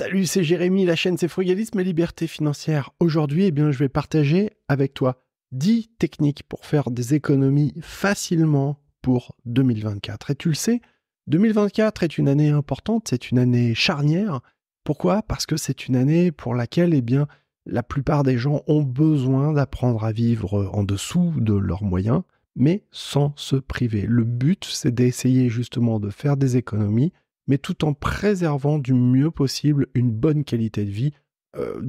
Salut, c'est Jérémy, la chaîne c'est Frugalisme et Liberté Financière. Aujourd'hui, eh bien, je vais partager avec toi 10 techniques pour faire des économies facilement pour 2024. Et tu le sais, 2024 est une année importante, c'est une année charnière. Pourquoi Parce que c'est une année pour laquelle eh bien, la plupart des gens ont besoin d'apprendre à vivre en dessous de leurs moyens, mais sans se priver. Le but, c'est d'essayer justement de faire des économies mais tout en préservant du mieux possible une bonne qualité de vie euh,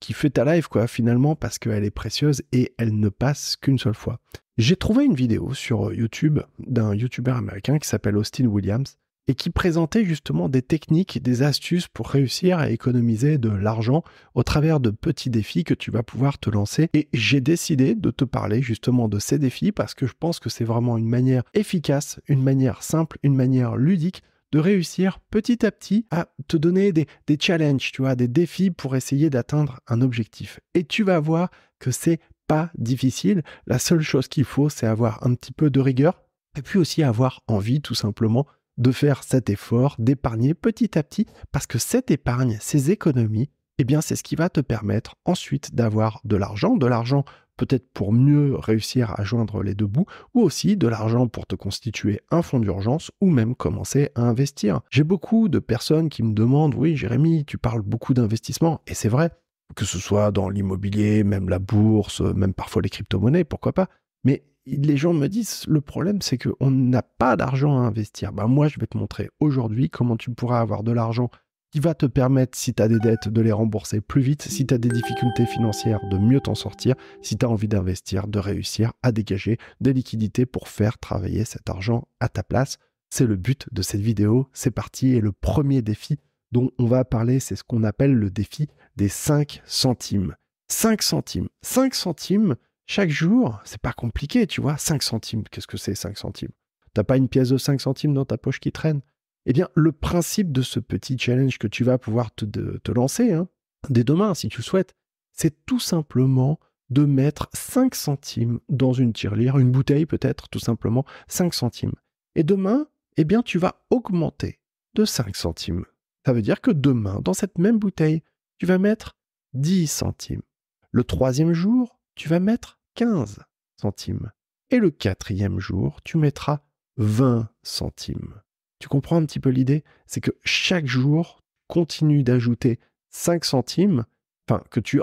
qui fait ta life, quoi, finalement, parce qu'elle est précieuse et elle ne passe qu'une seule fois. J'ai trouvé une vidéo sur euh, YouTube d'un YouTuber américain qui s'appelle Austin Williams et qui présentait justement des techniques, des astuces pour réussir à économiser de l'argent au travers de petits défis que tu vas pouvoir te lancer. Et j'ai décidé de te parler justement de ces défis parce que je pense que c'est vraiment une manière efficace, une manière simple, une manière ludique de réussir petit à petit à te donner des, challenges, tu vois, des défis pour essayer d'atteindre un objectif. Et tu vas voir que c'est pas difficile. La seule chose qu'il faut, c'est avoir un petit peu de rigueur et puis aussi avoir envie tout simplement de faire cet effort, d'épargner petit à petit, parce que cette épargne, ces économies, eh bien c'est ce qui va te permettre ensuite d'avoir de l'argent, de l'argent peut-être pour mieux réussir à joindre les deux bouts, ou aussi de l'argent pour te constituer un fonds d'urgence ou même commencer à investir. J'ai beaucoup de personnes qui me demandent, oui Jérémy, tu parles beaucoup d'investissement, et c'est vrai, que ce soit dans l'immobilier, même la bourse, même parfois les crypto-monnaies, pourquoi pas, mais les gens me disent, le problème c'est qu'on n'a pas d'argent à investir. Bah, moi, je vais te montrer aujourd'hui comment tu pourras avoir de l'argent qui va te permettre, si tu as des dettes, de les rembourser plus vite, si tu as des difficultés financières, de mieux t'en sortir, si tu as envie d'investir, de réussir à dégager des liquidités pour faire travailler cet argent à ta place. C'est le but de cette vidéo, c'est parti, et le premier défi dont on va parler, c'est ce qu'on appelle le défi des 5 centimes. 5 centimes, 5 centimes chaque jour, c'est pas compliqué, tu vois, 5 centimes, qu'est-ce que c'est 5 centimes T'as pas une pièce de 5 centimes dans ta poche qui traîne eh bien, le principe de ce petit challenge que tu vas pouvoir te, lancer, hein, dès demain si tu le souhaites, c'est tout simplement de mettre 5 centimes dans une tirelire, une bouteille peut-être, tout simplement 5 centimes. Et demain, eh bien, tu vas augmenter de 5 centimes. Ça veut dire que demain, dans cette même bouteille, tu vas mettre 10 centimes. Le troisième jour, tu vas mettre 15 centimes. Et le quatrième jour, tu mettras 20 centimes. Tu comprends un petit peu l'idée C'est que chaque jour, continue d'ajouter 5 centimes, enfin, que tu,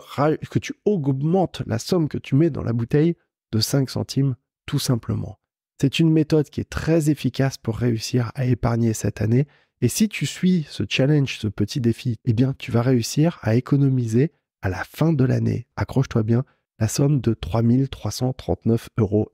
que tu augmentes la somme que tu mets dans la bouteille de 5 centimes, tout simplement. C'est une méthode qui est très efficace pour réussir à épargner cette année. Et si tu suis ce challenge, ce petit défi, eh bien, tu vas réussir à économiser à la fin de l'année, accroche-toi bien, la somme de 3339,75 euros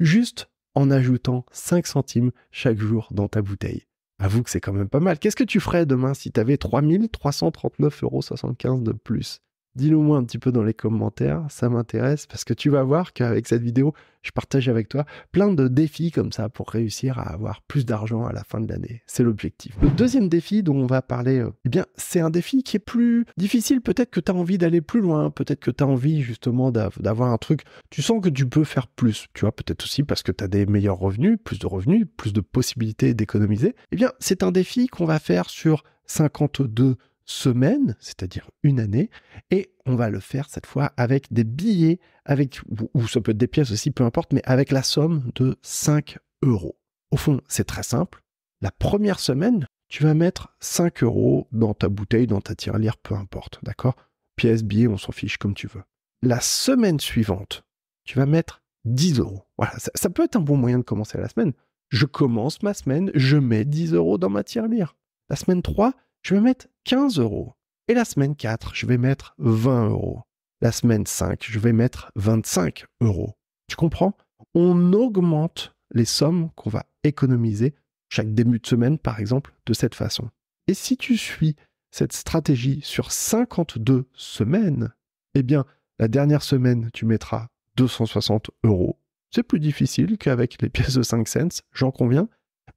juste en ajoutant 5 centimes chaque jour dans ta bouteille. Avoue que c'est quand même pas mal. Qu'est-ce que tu ferais demain si tu avais 3339,75 euros de plus Dis-le moins un petit peu dans les commentaires, ça m'intéresse parce que tu vas voir qu'avec cette vidéo, je partage avec toi plein de défis comme ça pour réussir à avoir plus d'argent à la fin de l'année. C'est l'objectif. Le deuxième défi dont on va parler, euh, eh bien, c'est un défi qui est plus difficile. Peut-être que tu as envie d'aller plus loin, peut-être que tu as envie justement d'avoir un truc. Tu sens que tu peux faire plus, tu vois, peut-être aussi parce que tu as des meilleurs revenus, plus de revenus, plus de possibilités d'économiser. Eh bien, c'est un défi qu'on va faire sur 52 semaine, c'est-à-dire une année, et on va le faire cette fois avec des billets, avec, ou ça peut être des pièces aussi, peu importe, mais avec la somme de 5 euros. Au fond, c'est très simple. La première semaine, tu vas mettre 5 euros dans ta bouteille, dans ta tirelire, peu importe, d'accord Pièces, billets, on s'en fiche comme tu veux. La semaine suivante, tu vas mettre 10 euros. Voilà, ça, peut être un bon moyen de commencer la semaine. Je commence ma semaine, je mets 10 euros dans ma tirelire. La semaine 3, je vais mettre 15 euros. Et la semaine 4, je vais mettre 20 euros. La semaine 5, je vais mettre 25 euros. Tu comprends On augmente les sommes qu'on va économiser chaque début de semaine, par exemple, de cette façon. Et si tu suis cette stratégie sur 52 semaines, eh bien, la dernière semaine, tu mettras 260 euros. C'est plus difficile qu'avec les pièces de 5 cents, j'en conviens,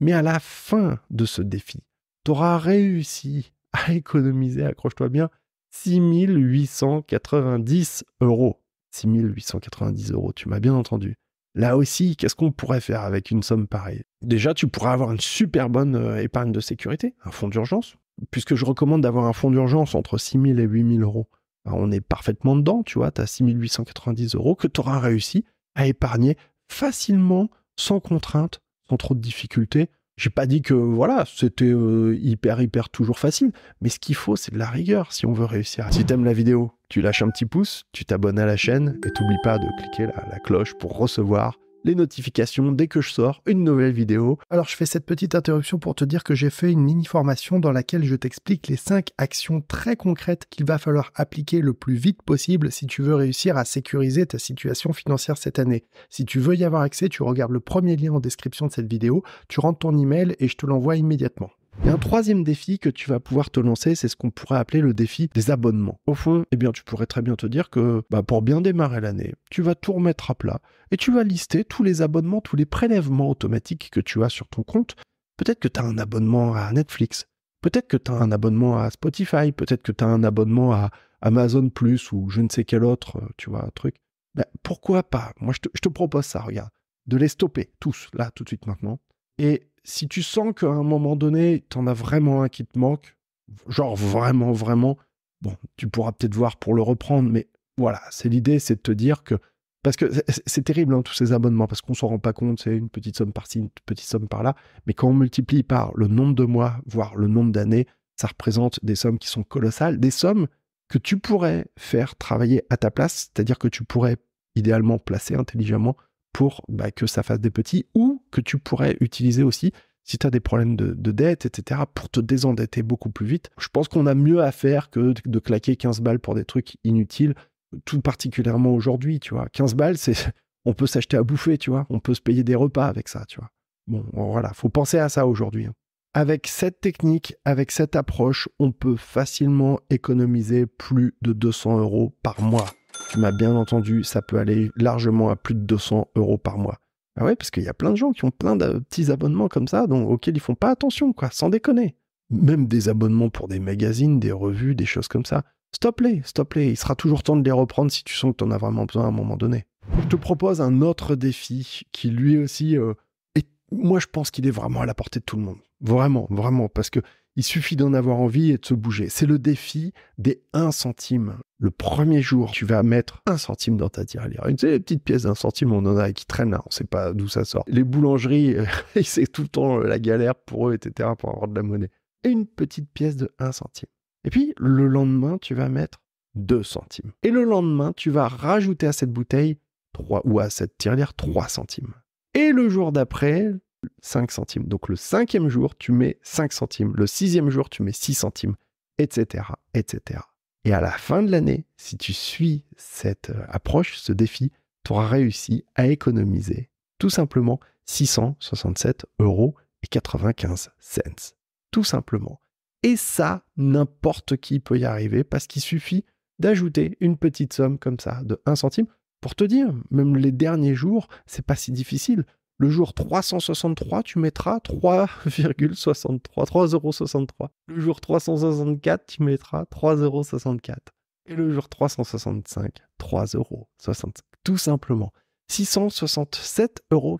mais à la fin de ce défi, tu auras réussi à économiser, accroche-toi bien, 6890 euros. 6890 euros, tu m'as bien entendu. Là aussi, qu'est-ce qu'on pourrait faire avec une somme pareille Déjà, tu pourrais avoir une super bonne euh, épargne de sécurité, un fonds d'urgence, puisque je recommande d'avoir un fonds d'urgence entre 6 000 et 8 000 euros. Ben, on est parfaitement dedans, tu vois, tu as 6 890 euros que tu auras réussi à épargner facilement, sans contrainte, sans trop de difficultés, j'ai pas dit que voilà, c'était euh, hyper hyper toujours facile, mais ce qu'il faut c'est de la rigueur si on veut réussir. Si t'aimes la vidéo, tu lâches un petit pouce, tu t'abonnes à la chaîne et t'oublies pas de cliquer la cloche pour recevoir les notifications dès que je sors une nouvelle vidéo. Alors je fais cette petite interruption pour te dire que j'ai fait une mini formation dans laquelle je t'explique les 5 actions très concrètes qu'il va falloir appliquer le plus vite possible si tu veux réussir à sécuriser ta situation financière cette année. Si tu veux y avoir accès, tu regardes le premier lien en description de cette vidéo, tu rentres ton email et je te l'envoie immédiatement. Et un troisième défi que tu vas pouvoir te lancer, c'est ce qu'on pourrait appeler le défi des abonnements. Au fond, eh bien, tu pourrais très bien te dire que bah, pour bien démarrer l'année, tu vas tout remettre à plat et tu vas lister tous les abonnements, tous les prélèvements automatiques que tu as sur ton compte. Peut-être que tu as un abonnement à Netflix, peut-être que tu as un abonnement à Spotify, peut-être que tu as un abonnement à Amazon Plus ou je ne sais quel autre, euh, tu vois, truc. Bah pourquoi pas Moi, je te, je te propose ça, regarde, de les stopper tous, là, tout de suite maintenant, et si tu sens qu'à un moment donné, tu en as vraiment un qui te manque, genre vraiment, vraiment, bon, tu pourras peut-être voir pour le reprendre, mais voilà, c'est l'idée, c'est de te dire que. Parce que c'est terrible, hein, tous ces abonnements, parce qu'on s'en rend pas compte, c'est une petite somme par-ci, une petite somme par-là, mais quand on multiplie par le nombre de mois, voire le nombre d'années, ça représente des sommes qui sont colossales, des sommes que tu pourrais faire travailler à ta place, c'est-à-dire que tu pourrais idéalement placer intelligemment pour bah, que ça fasse des petits ou que tu pourrais utiliser aussi si tu as des problèmes de, de, dette, etc., pour te désendetter beaucoup plus vite. Je pense qu'on a mieux à faire que de claquer 15 balles pour des trucs inutiles, tout particulièrement aujourd'hui, tu vois. 15 balles, c'est on peut s'acheter à bouffer, tu vois. On peut se payer des repas avec ça, tu vois. Bon, voilà, faut penser à ça aujourd'hui. Hein. Avec cette technique, avec cette approche, on peut facilement économiser plus de 200 euros par mois. Tu m'as bien entendu, ça peut aller largement à plus de 200 euros par mois. Ah ouais, parce qu'il y a plein de gens qui ont plein de petits abonnements comme ça, auxquels ils font pas attention, quoi, sans déconner. Même des abonnements pour des magazines, des revues, des choses comme ça. Stop-les, stop-les. Il sera toujours temps de les reprendre si tu sens que tu en as vraiment besoin à un moment donné. Je te propose un autre défi qui lui aussi, euh, moi je pense qu'il est vraiment à la portée de tout le monde. Vraiment, vraiment, parce que il suffit d'en avoir envie et de se bouger. C'est le défi des 1 centime. Le premier jour, tu vas mettre 1 centime dans ta tirelire. Une les petites pièces d'un centime, on en a qui traînent là, on ne sait pas d'où ça sort. Les boulangeries, euh, c'est tout le temps euh, la galère pour eux, etc., pour avoir de la monnaie. Et une petite pièce de 1 centime. Et puis, le lendemain, tu vas mettre 2 centimes. Et le lendemain, tu vas rajouter à cette bouteille 3, ou à cette tirelire 3 centimes. Et le jour d'après, 5 centimes. Donc le cinquième jour, tu mets 5 centimes. Le sixième jour, tu mets 6 centimes, etc., etc. Et à la fin de l'année, si tu suis cette euh, approche, ce défi, tu auras réussi à économiser tout simplement 667 euros et 95 cents. Tout simplement. Et ça, n'importe qui peut y arriver parce qu'il suffit d'ajouter une petite somme comme ça de 1 centime pour te dire, même les derniers jours, c'est pas si difficile. Le jour 363, tu mettras 3,63, 3,63. Le jour 364, tu mettras 3,64. Et le jour 365, 3,65. Tout simplement. 667,95 euros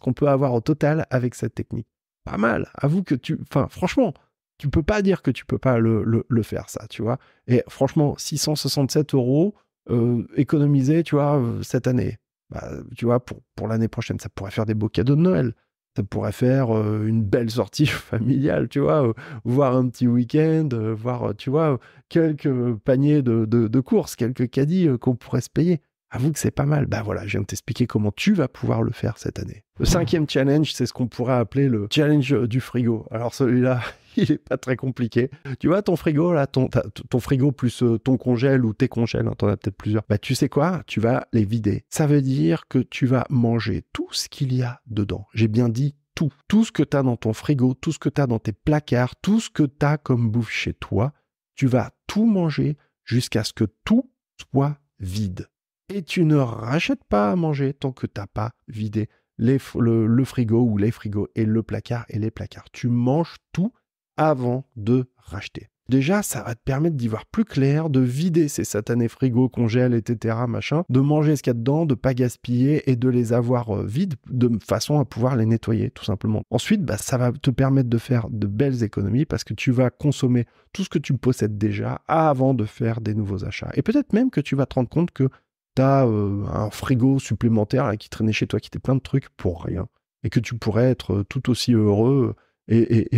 qu'on peut avoir au total avec cette technique. Pas mal. Avoue que tu. Enfin, franchement, tu peux pas dire que tu peux pas le, faire, ça, tu vois. Et franchement, 667 euros euh, économisés, tu vois, euh, cette année. Bah, tu vois, pour, pour l'année prochaine, ça pourrait faire des beaux cadeaux de Noël. Ça pourrait faire euh, une belle sortie familiale, tu vois, euh, voir un petit week-end, euh, voir, tu vois, quelques paniers de, courses, quelques caddies qu'on pourrait se payer. Avoue que c'est pas mal. Bah voilà, je viens de t'expliquer comment tu vas pouvoir le faire cette année. Le cinquième challenge, c'est ce qu'on pourrait appeler le challenge du frigo. Alors celui-là, il est pas très compliqué. Tu vois, ton frigo, là, ton, ton frigo plus euh, ton congèle ou tes congèles, hein, t'en as peut-être plusieurs. Bah, tu sais quoi? Tu vas les vider. Ça veut dire que tu vas manger tout ce qu'il y a dedans. J'ai bien dit tout. Tout ce que tu as dans ton frigo, tout ce que tu as dans tes placards, tout ce que tu as comme bouffe chez toi, tu vas tout manger jusqu'à ce que tout soit vide. Et tu ne rachètes pas à manger tant que t'as pas vidé les, le, frigo ou les frigos et le placard et les placards. Tu manges tout avant de racheter. Déjà, ça va te permettre d'y voir plus clair, de vider ces satanés frigos, congèles, etc., machin, de manger ce qu'il y a dedans, de pas gaspiller et de les avoir euh, vides de façon à pouvoir les nettoyer, tout simplement. Ensuite, bah, ça va te permettre de faire de belles économies parce que tu vas consommer tout ce que tu possèdes déjà avant de faire des nouveaux achats. Et peut-être même que tu vas te rendre compte que tu as euh, un frigo supplémentaire qui traînait chez toi, qui était plein de trucs pour rien et que tu pourrais être euh, tout aussi heureux et,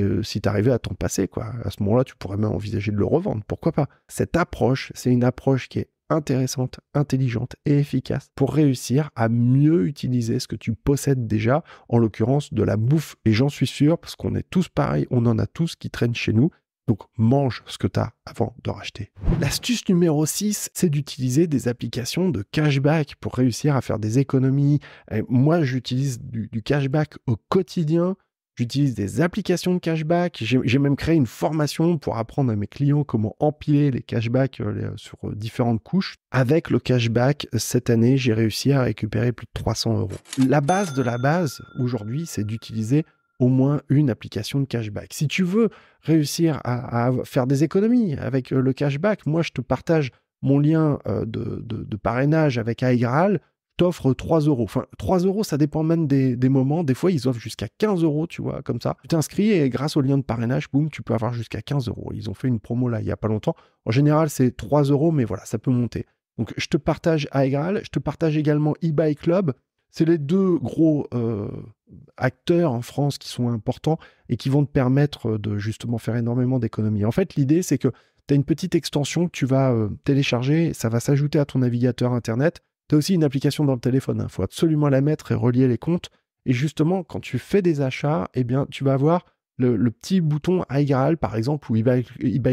euh, si tu arrivais à t'en passer, quoi, à ce moment-là, tu pourrais même envisager de le revendre. Pourquoi pas Cette approche, c'est une approche qui est intéressante, intelligente et efficace pour réussir à mieux utiliser ce que tu possèdes déjà, en l'occurrence de la bouffe. Et j'en suis sûr, parce qu'on est tous pareils, on en a tous qui traînent chez nous. Donc mange ce que tu as avant de racheter. L'astuce numéro 6, c'est d'utiliser des applications de cashback pour réussir à faire des économies. moi, j'utilise du, cashback au quotidien J'utilise des applications de cashback. J'ai même créé une formation pour apprendre à mes clients comment empiler les cashbacks euh, euh, sur euh, différentes couches. Avec le cashback, cette année, j'ai réussi à récupérer plus de 300 euros. La base de la base aujourd'hui, c'est d'utiliser au moins une application de cashback. Si tu veux réussir à, faire des économies avec le cashback, moi je te partage mon lien de, parrainage avec Aigral offre 3 euros. Enfin, 3 euros, ça dépend même des, moments. Des fois, ils offrent jusqu'à 15 euros, tu vois, comme ça. Tu t'inscris et grâce au lien de parrainage, boum, tu peux avoir jusqu'à 15 euros. Ils ont fait une promo là, il n'y a pas longtemps. En général, c'est 3 euros, mais voilà, ça peut monter. Donc, je te partage AEGRAL, je te partage également eBay Club. C'est les deux gros euh, acteurs en France qui sont importants et qui vont te permettre euh, de justement faire énormément d'économies. En fait, l'idée, c'est que tu as une petite extension que tu vas euh, télécharger, ça va s'ajouter à ton navigateur Internet. Tu as aussi une application dans le téléphone, il hein. faut absolument la mettre et relier les comptes. Et justement, quand tu fais des achats, eh bien, tu vas avoir le, petit bouton iGral, par exemple, ou eBay,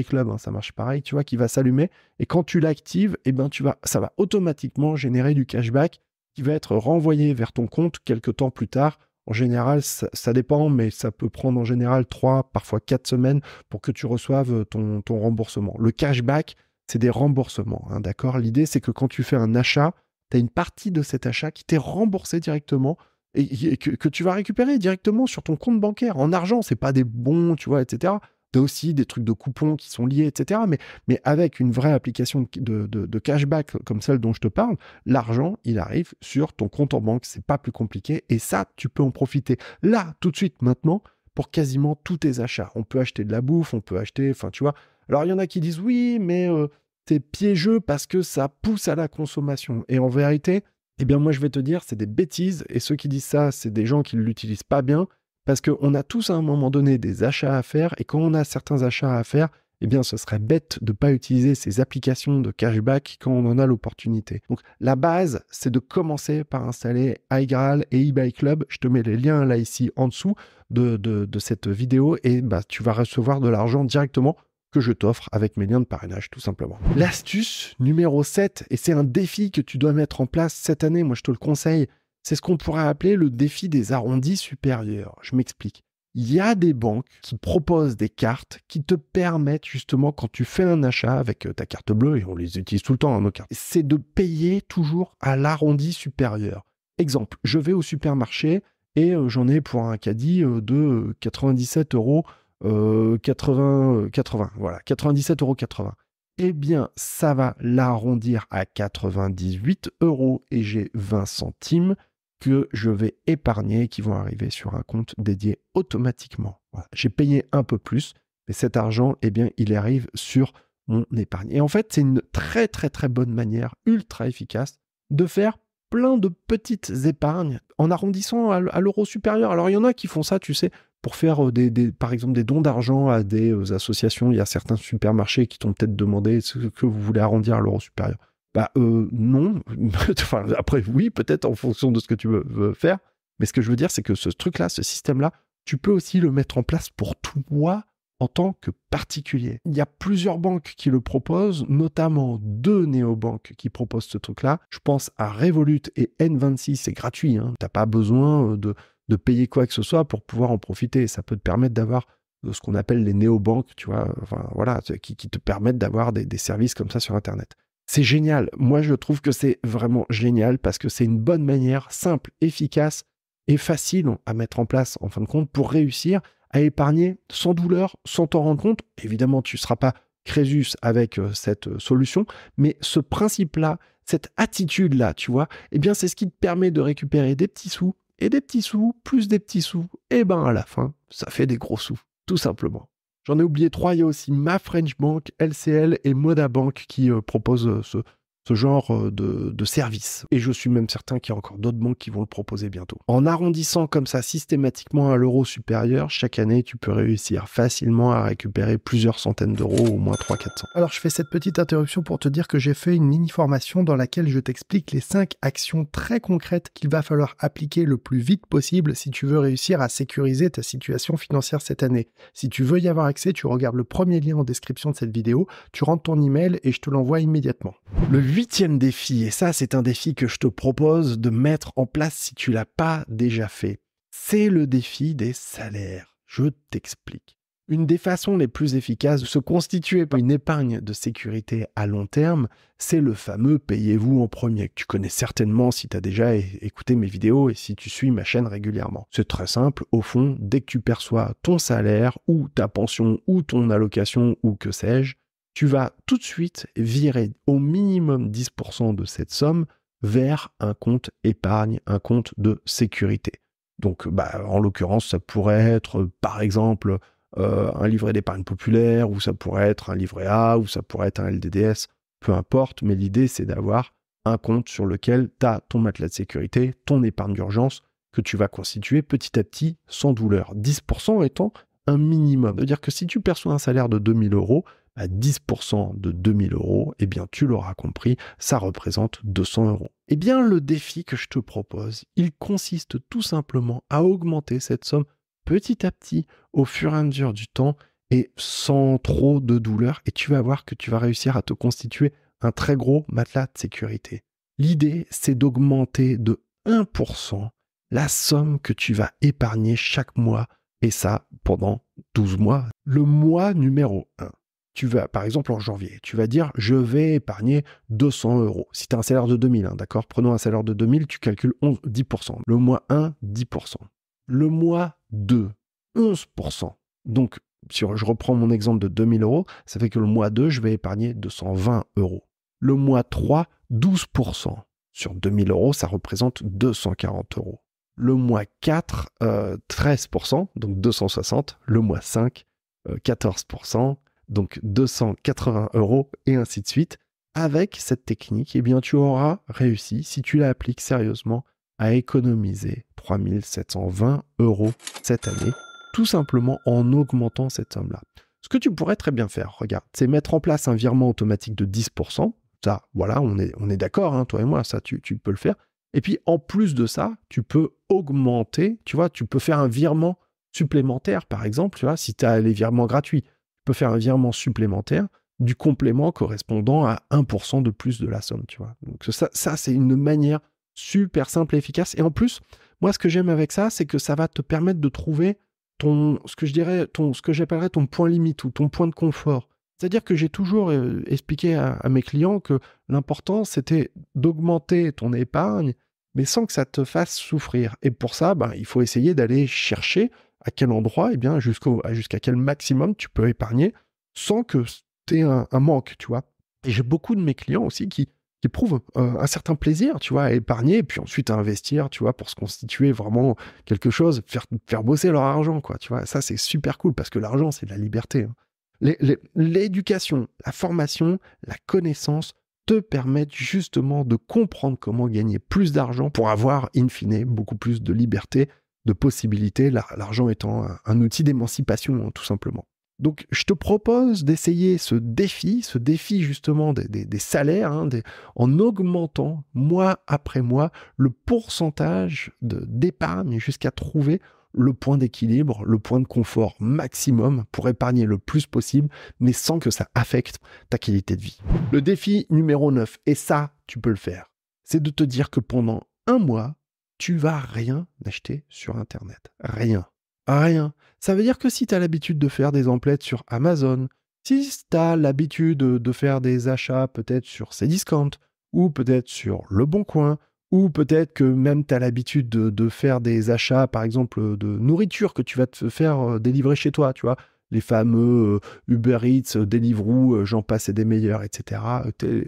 Club, hein, ça marche pareil, tu vois, qui va s'allumer. Et quand tu l'actives, eh bien, tu vas, ça va automatiquement générer du cashback qui va être renvoyé vers ton compte quelques temps plus tard. En général, ça, dépend, mais ça peut prendre en général trois, parfois quatre semaines pour que tu reçoives euh, ton, remboursement. Le cashback, c'est des remboursements, hein, d'accord L'idée, c'est que quand tu fais un achat, tu as une partie de cet achat qui t'est remboursée directement et, que, tu vas récupérer directement sur ton compte bancaire en argent. ce n'est pas des bons, tu vois, etc. Tu as aussi des trucs de coupons qui sont liés, etc. Mais, mais avec une vraie application de, cashback comme celle dont je te parle, l'argent, il arrive sur ton compte en banque. C'est pas plus compliqué et ça, tu peux en profiter là, tout de suite, maintenant, pour quasiment tous tes achats. On peut acheter de la bouffe, on peut acheter, enfin, tu vois. Alors, il y en a qui disent oui, mais. Euh, c'est piégeux parce que ça pousse à la consommation. Et en vérité, eh bien moi je vais te dire, c'est des bêtises, et ceux qui disent ça, c'est des gens qui ne l'utilisent pas bien, parce qu'on a tous à un moment donné des achats à faire, et quand on a certains achats à faire, eh bien ce serait bête de ne pas utiliser ces applications de cashback quand on en a l'opportunité. Donc la base, c'est de commencer par installer iGraal et eBay Club. Je te mets les liens là ici en dessous de, de cette vidéo et bah, tu vas recevoir de l'argent directement je t'offre avec mes liens de parrainage tout simplement. L'astuce numéro 7, et c'est un défi que tu dois mettre en place cette année, moi je te le conseille, c'est ce qu'on pourrait appeler le défi des arrondis supérieurs. Je m'explique. Il y a des banques qui proposent des cartes qui te permettent justement quand tu fais un achat avec euh, ta carte bleue, et on les utilise tout le temps, en hein, nos cartes, c'est de payer toujours à l'arrondi supérieur. Exemple, je vais au supermarché et euh, j'en ai pour un caddie euh, de 97 euros 80, euh, 80, euh, voilà, 97,80 euros. Eh bien, ça va l'arrondir à 98 euros et j'ai 20 centimes que je vais épargner qui vont arriver sur un compte dédié automatiquement. J'ai payé un peu plus, mais cet argent, eh bien, il arrive sur mon épargne. Et en fait, c'est une très très très bonne manière, ultra efficace, de faire plein de petites épargnes en arrondissant à l'euro supérieur. Alors il y en a qui font ça, tu sais, pour faire euh, des, par exemple des dons d'argent à des euh, associations. Il y a certains supermarchés qui t'ont peut-être demandé ce que vous voulez arrondir à l'euro supérieur. Bah euh, non. après, oui, peut-être en fonction de ce que tu veux, faire. Mais ce que je veux dire, c'est que ce truc-là, ce système-là, tu peux aussi le mettre en place pour toi en tant que particulier. Il y a plusieurs banques qui le proposent, notamment deux néobanques qui proposent ce truc-là. Je pense à Revolut et N26, c'est gratuit, hein. n'as pas besoin de, de payer quoi que ce soit pour pouvoir en profiter. Ça peut te permettre d'avoir euh, ce qu'on appelle les néobanques, tu vois, enfin, voilà, qui, te permettent d'avoir des, des, services comme ça sur Internet. C'est génial. Moi, je trouve que c'est vraiment génial parce que c'est une bonne manière simple, efficace et facile à mettre en place en fin de compte pour réussir à épargner sans douleur, sans t'en rendre compte. Évidemment, tu ne seras pas Crésus avec euh, cette euh, solution, mais ce principe-là, cette attitude-là, tu vois, eh bien, c'est ce qui te permet de récupérer des petits sous et des petits sous, plus des petits sous, et ben à la fin, ça fait des gros sous, tout simplement. J'en ai oublié trois, il y a aussi Ma French Bank, LCL et ModaBank Bank qui euh, proposent euh, ce, genre euh, de, de service. Et je suis même certain qu'il y a encore d'autres banques qui vont le proposer bientôt. En arrondissant comme ça systématiquement à l'euro supérieur, chaque année, tu peux réussir facilement à récupérer plusieurs centaines d'euros, au moins 300-400. Alors je fais cette petite interruption pour te dire que j'ai fait une mini-formation dans laquelle je t'explique les cinq actions très concrètes qu'il va falloir appliquer le plus vite possible si tu veux réussir à sécuriser ta situation financière cette année. Si tu veux y avoir accès, tu regardes le premier lien en description de cette vidéo, tu rentres ton email et je te l'envoie immédiatement. Le Huitième défi, et ça c'est un défi que je te propose de mettre en place si tu l'as pas déjà fait, c'est le défi des salaires. Je t'explique. Une des façons les plus efficaces de se constituer une épargne de sécurité à long terme, c'est le fameux payez-vous en premier, que tu connais certainement si tu as déjà écouté mes vidéos et si tu suis ma chaîne régulièrement. C'est très simple, au fond, dès que tu perçois ton salaire ou ta pension ou ton allocation ou que sais-je, tu vas tout de suite virer au minimum 10% de cette somme vers un compte épargne, un compte de sécurité. Donc, bah, en l'occurrence, ça pourrait être, par exemple, euh, un livret d'épargne populaire, ou ça pourrait être un livret A, ou ça pourrait être un LDDS, peu importe, mais l'idée, c'est d'avoir un compte sur lequel tu as ton matelas de sécurité, ton épargne d'urgence, que tu vas constituer petit à petit sans douleur. 10% étant un minimum. C'est-à-dire que si tu perçois un salaire de 2000 euros, à 10% de 2000 euros, eh bien tu l'auras compris, ça représente 200 euros. Eh bien le défi que je te propose, il consiste tout simplement à augmenter cette somme petit à petit au fur et à mesure du temps et sans trop de douleur et tu vas voir que tu vas réussir à te constituer un très gros matelas de sécurité. L'idée, c'est d'augmenter de 1% la somme que tu vas épargner chaque mois et ça pendant 12 mois, le mois numéro 1 tu vas, par exemple, en janvier, tu vas dire, je vais épargner 200 euros. Si tu as un salaire de 2000, hein, d'accord Prenons un salaire de 2000, tu calcules 10%. Le mois 1, 10%. Le mois 2, 11%. Donc, si je reprends mon exemple de 2000 euros, ça fait que le mois 2, je vais épargner 220 euros. Le mois 3, 12%. Sur 2000 euros, ça représente 240 euros. Le mois 4, 13%, euh, donc 260. Le mois 5, 14%. Euh, donc 280 euros et ainsi de suite. Avec cette technique, et eh bien, tu auras réussi, si tu l'appliques sérieusement, à économiser 3720 euros cette année, tout simplement en augmentant cette somme-là. Ce que tu pourrais très bien faire, regarde, c'est mettre en place un virement automatique de 10%. Ça, voilà, on est, d'accord, hein, toi et moi, ça, tu, peux le faire. Et puis, en plus de ça, tu peux augmenter, tu vois, tu peux faire un virement supplémentaire, par exemple, tu vois, si tu as les virements gratuits peut faire un virement supplémentaire du complément correspondant à 1% de plus de la somme, tu vois. Donc ça, c'est une manière super simple et efficace. Et en plus, moi, ce que j'aime avec ça, c'est que ça va te permettre de trouver ton, ce que je dirais, ton, ce que j'appellerais ton point limite ou ton point de confort. C'est-à-dire que j'ai toujours euh, expliqué à, mes clients que l'important, c'était d'augmenter ton épargne, mais sans que ça te fasse souffrir. Et pour ça, ben, il faut essayer d'aller chercher à quel endroit, eh bien jusqu'au, jusqu'à quel maximum tu peux épargner sans que tu aies un, manque, tu vois. Et j'ai beaucoup de mes clients aussi qui, qui prouvent euh, un certain plaisir, tu vois, à épargner, et puis ensuite à investir, tu vois, pour se constituer vraiment quelque chose, faire, bosser leur argent, quoi, tu vois. Ça, c'est super cool parce que l'argent, c'est de la liberté. Hein. l'éducation, la formation, la connaissance te permettent justement de comprendre comment gagner plus d'argent pour avoir, in fine, beaucoup plus de liberté de possibilités, l'argent étant un, outil d'émancipation, hein, tout simplement. Donc, je te propose d'essayer ce défi, ce défi justement des, salaires, hein, en augmentant mois après mois le pourcentage d'épargne jusqu'à trouver le point d'équilibre, le point de confort maximum pour épargner le plus possible, mais sans que ça affecte ta qualité de vie. Le défi numéro 9, et ça, tu peux le faire, c'est de te dire que pendant un mois, tu vas rien acheter sur Internet. Rien. Rien. Ça veut dire que si tu as l'habitude de faire des emplettes sur Amazon, si tu as l'habitude de faire des achats peut-être sur Cdiscount, ou peut-être sur Le Bon Coin, ou peut-être que même tu as l'habitude de, faire des achats, par exemple, de nourriture que tu vas te faire euh, délivrer chez toi, tu vois, les fameux euh, Uber Eats, euh, Deliveroo, j'en passe et des meilleurs, etc.,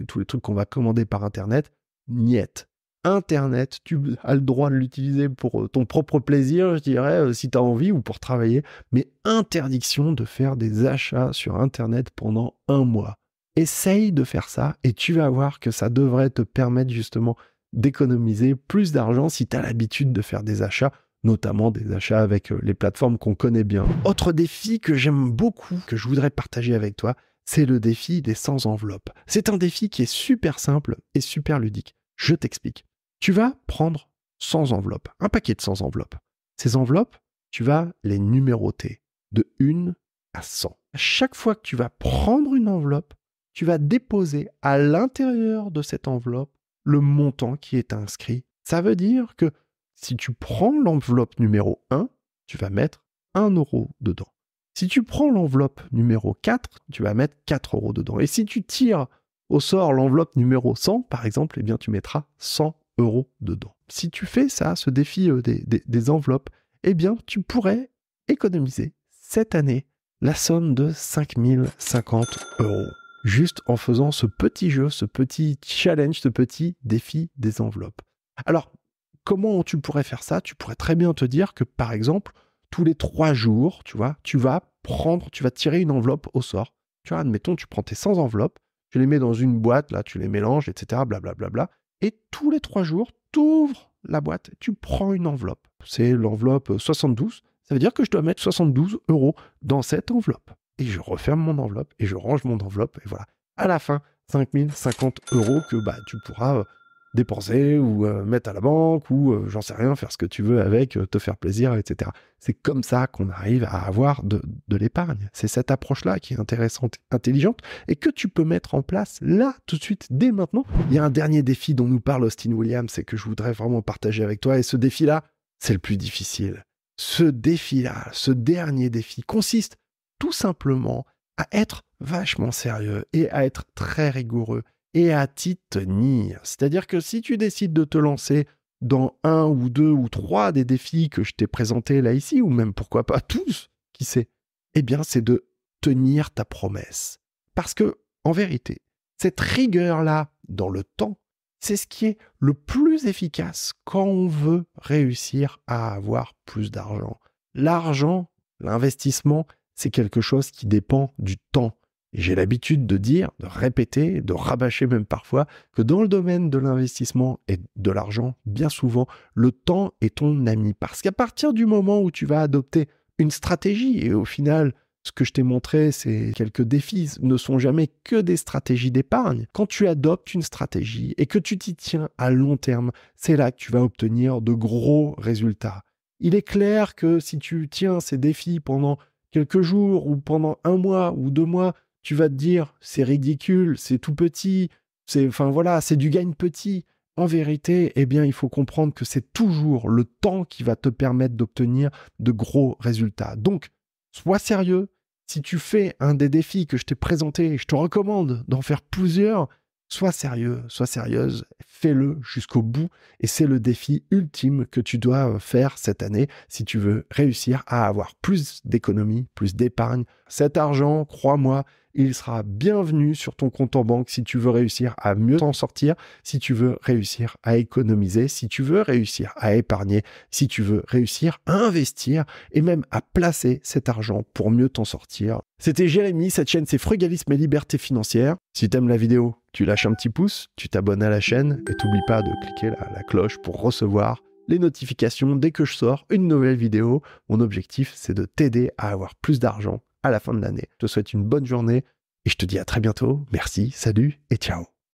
tous les trucs qu'on va commander par Internet, Niette. Internet, tu as le droit de l'utiliser pour euh, ton propre plaisir, je dirais, euh, si tu as envie ou pour travailler, mais interdiction de faire des achats sur Internet pendant un mois. Essaye de faire ça et tu vas voir que ça devrait te permettre justement d'économiser plus d'argent si tu as l'habitude de faire des achats notamment des achats avec euh, les plateformes qu'on connaît bien. Autre défi que j'aime beaucoup, que je voudrais partager avec toi, c'est le défi des sans enveloppe. C'est un défi qui est super simple et super ludique. Je t'explique. Tu vas prendre 100 enveloppes, un paquet de 100 enveloppes. Ces enveloppes, tu vas les numéroter de 1 à 100. À chaque fois que tu vas prendre une enveloppe, tu vas déposer à l'intérieur de cette enveloppe le montant qui est inscrit. Ça veut dire que si tu prends l'enveloppe numéro 1, tu vas mettre 1 euro dedans. Si tu prends l'enveloppe numéro 4, tu vas mettre 4 euros dedans. Et si tu tires au sort l'enveloppe numéro 100, par exemple, eh bien, tu mettras 100 dedans. Si tu fais ça, ce défi euh, des, enveloppes, eh bien, tu pourrais économiser cette année la somme de 5050 euros. Juste en faisant ce petit jeu, ce petit challenge, ce petit défi des enveloppes. Alors, comment tu pourrais faire ça Tu pourrais très bien te dire que, par exemple, tous les trois jours, tu vois, tu vas prendre, tu vas tirer une enveloppe au sort. Tu admettons, tu prends tes 100 enveloppes, tu les mets dans une boîte, là, tu les mélanges, etc., blablabla. Bla, bla, bla et tous les trois jours, tu ouvres la boîte, tu prends une enveloppe. C'est l'enveloppe 72. Euh, Ça veut dire que je dois mettre 72 euros dans cette enveloppe. Et je referme mon enveloppe et je range mon enveloppe. Et voilà. À la fin, 5050 euros que bah, tu pourras euh, dépenser ou euh, mettre à la banque ou euh, j'en sais rien, faire ce que tu veux avec, euh, te faire plaisir, etc. C'est comme ça qu'on arrive à avoir de, de l'épargne. C'est cette approche-là qui est intéressante, intelligente et que tu peux mettre en place là, tout de suite, dès maintenant. Il y a un dernier défi dont nous parle Austin Williams et que je voudrais vraiment partager avec toi et ce défi-là, c'est le plus difficile. Ce défi-là, ce dernier défi consiste tout simplement à être vachement sérieux et à être très rigoureux et à t'y tenir. C'est-à-dire que si tu décides de te lancer dans un ou deux ou trois des défis que je t'ai présentés là ici, ou même pourquoi pas tous, qui sait, eh bien c'est de tenir ta promesse. Parce que, en vérité, cette rigueur-là, dans le temps, c'est ce qui est le plus efficace quand on veut réussir à avoir plus d'argent. L'argent, l'investissement, c'est quelque chose qui dépend du temps j'ai l'habitude de dire, de répéter, de rabâcher même parfois, que dans le domaine de l'investissement et de l'argent, bien souvent, le temps est ton ami. Parce qu'à partir du moment où tu vas adopter une stratégie, et au final, ce que je t'ai montré, c'est quelques défis ne sont jamais que des stratégies d'épargne. Quand tu adoptes une stratégie et que tu t'y tiens à long terme, c'est là que tu vas obtenir de gros résultats. Il est clair que si tu tiens ces défis pendant quelques jours ou pendant un mois ou deux mois, tu vas te dire c'est ridicule, c'est tout petit, c'est enfin voilà, c'est du gain petit. En vérité, eh bien, il faut comprendre que c'est toujours le temps qui va te permettre d'obtenir de gros résultats. Donc, sois sérieux. Si tu fais un des défis que je t'ai présenté, je te recommande d'en faire plusieurs. Sois sérieux, sois sérieuse, fais-le jusqu'au bout et c'est le défi ultime que tu dois euh, faire cette année si tu veux réussir à avoir plus d'économies, plus d'épargne. Cet argent, crois-moi, il sera bienvenu sur ton compte en banque si tu veux réussir à mieux t'en sortir, si tu veux réussir à économiser, si tu veux réussir à épargner, si tu veux réussir à investir et même à placer cet argent pour mieux t'en sortir. C'était Jérémy, cette chaîne c'est Frugalisme et Liberté Financière. Si tu aimes la vidéo, tu lâches un petit pouce, tu t'abonnes à la chaîne et t'oublie pas de cliquer la cloche pour recevoir les notifications dès que je sors une nouvelle vidéo. Mon objectif, c'est de t'aider à avoir plus d'argent à la fin de l'année. Je te souhaite une bonne journée et je te dis à très bientôt. Merci, salut et ciao.